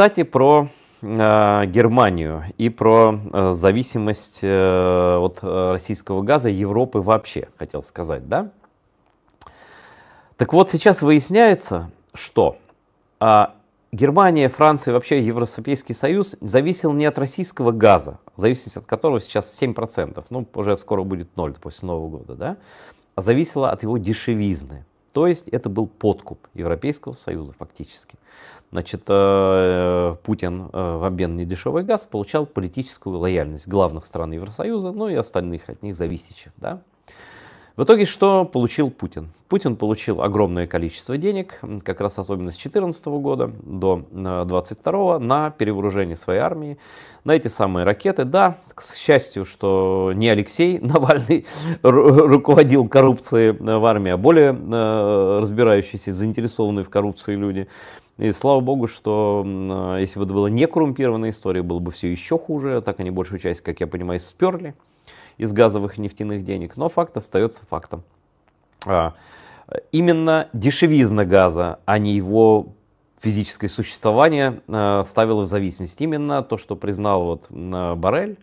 Кстати, про э, Германию и про э, зависимость э, от российского газа Европы вообще, хотел сказать, да? Так вот, сейчас выясняется, что а, Германия, Франция вообще Европейский Союз зависел не от российского газа, зависимость от которого сейчас 7%, ну, уже скоро будет 0 после Нового года, да, а зависела от его дешевизны. То есть это был подкуп Европейского Союза фактически. Значит, э, Путин э, в обмен на дешевый газ получал политическую лояльность главных стран Евросоюза, ну и остальных от них зависящих. Да? В итоге что получил Путин? Путин получил огромное количество денег, как раз особенно с 2014 года до 2022, э, на перевооружение своей армии, на эти самые ракеты. Да, к счастью, что не Алексей Навальный руководил коррупцией э, в армии, а более э, разбирающиеся, заинтересованные в коррупции люди. И слава богу, что если бы это была не коррумпированная история, было бы все еще хуже, так они большую часть, как я понимаю, сперли из газовых и нефтяных денег, но факт остается фактом. А, именно дешевизна газа, а не его физическое существование а, ставило в зависимость. Именно то, что признал вот Барель,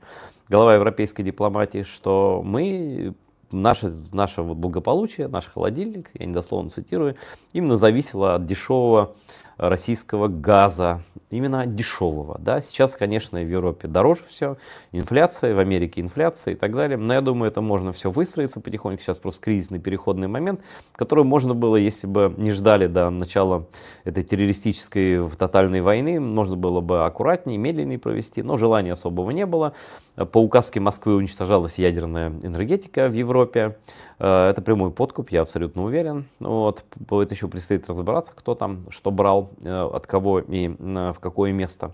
глава европейской дипломатии, что мы наше, наше благополучие, наш холодильник, я недословно цитирую, именно зависело от дешевого российского газа, именно дешевого. Да? Сейчас, конечно, в Европе дороже все, инфляция, в Америке инфляция и так далее. Но я думаю, это можно все выстроиться потихоньку. Сейчас просто кризисный переходный момент, который можно было, если бы не ждали до начала этой террористической тотальной войны, можно было бы аккуратнее, медленнее провести, но желания особого не было. По указке Москвы уничтожалась ядерная энергетика в Европе. Э, это прямой подкуп, я абсолютно уверен. Вот. будет еще предстоит разобраться, кто там, что брал, э, от кого и в какое место.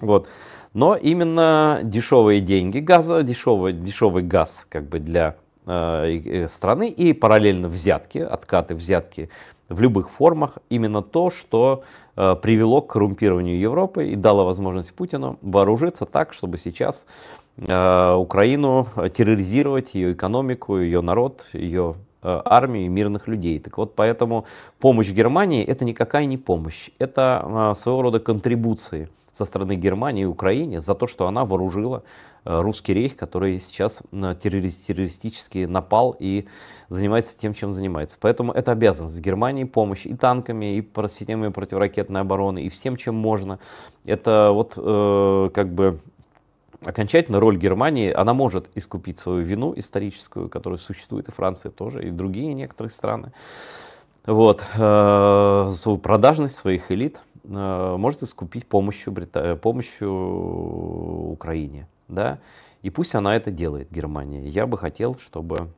Вот. Но именно дешевые деньги газа, дешевый, дешевый газ как бы для э, страны и параллельно взятки, откаты взятки в любых формах, именно то, что привело к коррумпированию Европы и дало возможность Путину вооружиться так, чтобы сейчас Э, Украину э, терроризировать, ее экономику, ее народ, ее э, армию и мирных людей. Так вот, поэтому помощь Германии это никакая не помощь, это своего рода контрибуции со стороны Германии и Украине за то, что она вооружила русский рейх, который сейчас террористически напал и занимается тем, чем занимается. Поэтому это обязанность Германии, помощь и танками, и системами противоракетной обороны, и всем, чем можно. Это вот э, как бы окончательно роль Германии, она может искупить свою вину историческую, которая существует и Франция тоже, и другие некоторые страны. Вот, э, свою продажность своих элит э, может искупить помощью, Брита... Э, помощью Украине, да, и пусть она это делает, Германия. Я бы хотел, чтобы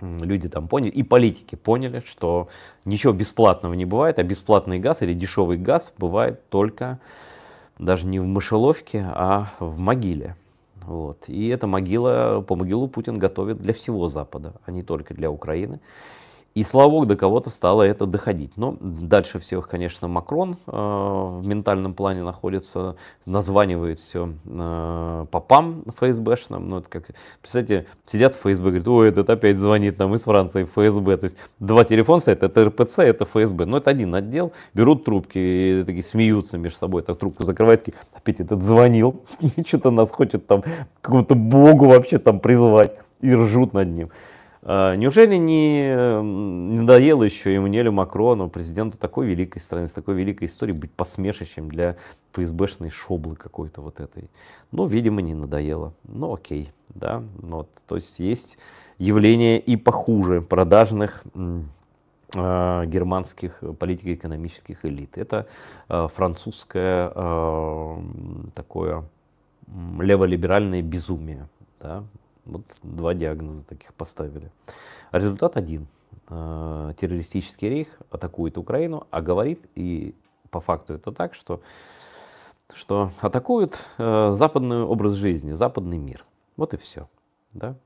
люди там поняли, и политики поняли, что ничего бесплатного не бывает, а бесплатный газ или дешевый газ бывает только даже не в мышеловке, а в могиле. Вот. И эта могила, по могилу Путин готовит для всего Запада, а не только для Украины. И слава богу, до кого-то стало это доходить. Но дальше всех, конечно, Макрон э, в ментальном плане находится, названивает все э, попам ФСБшным. Ну, это как, представляете, сидят в ФСБ, говорят, ой, этот опять звонит нам из Франции, ФСБ. То есть два телефона стоят, это РПЦ, это ФСБ. Но это один отдел, берут трубки и такие смеются между собой, так трубку закрывают, такие, опять этот звонил, что-то нас хочет там какому-то богу вообще там призвать и ржут над ним. А, неужели не, эм, надоело еще Эммануэлю Макрону, президенту такой великой страны, с такой великой историей, быть посмешищем для ФСБшной шоблы какой-то вот этой? Ну, видимо, не надоело. Ну, окей, да. Ну вот. То есть есть явление и похуже продажных а, германских политико-экономических элит. Это э, французское э, такое леволиберальное безумие. Да? Вот два диагноза таких поставили. результат один. Э, террористический рейх атакует Украину, а говорит, и по факту это так, что, что атакуют э, западный образ жизни, западный мир. Вот и все. Да?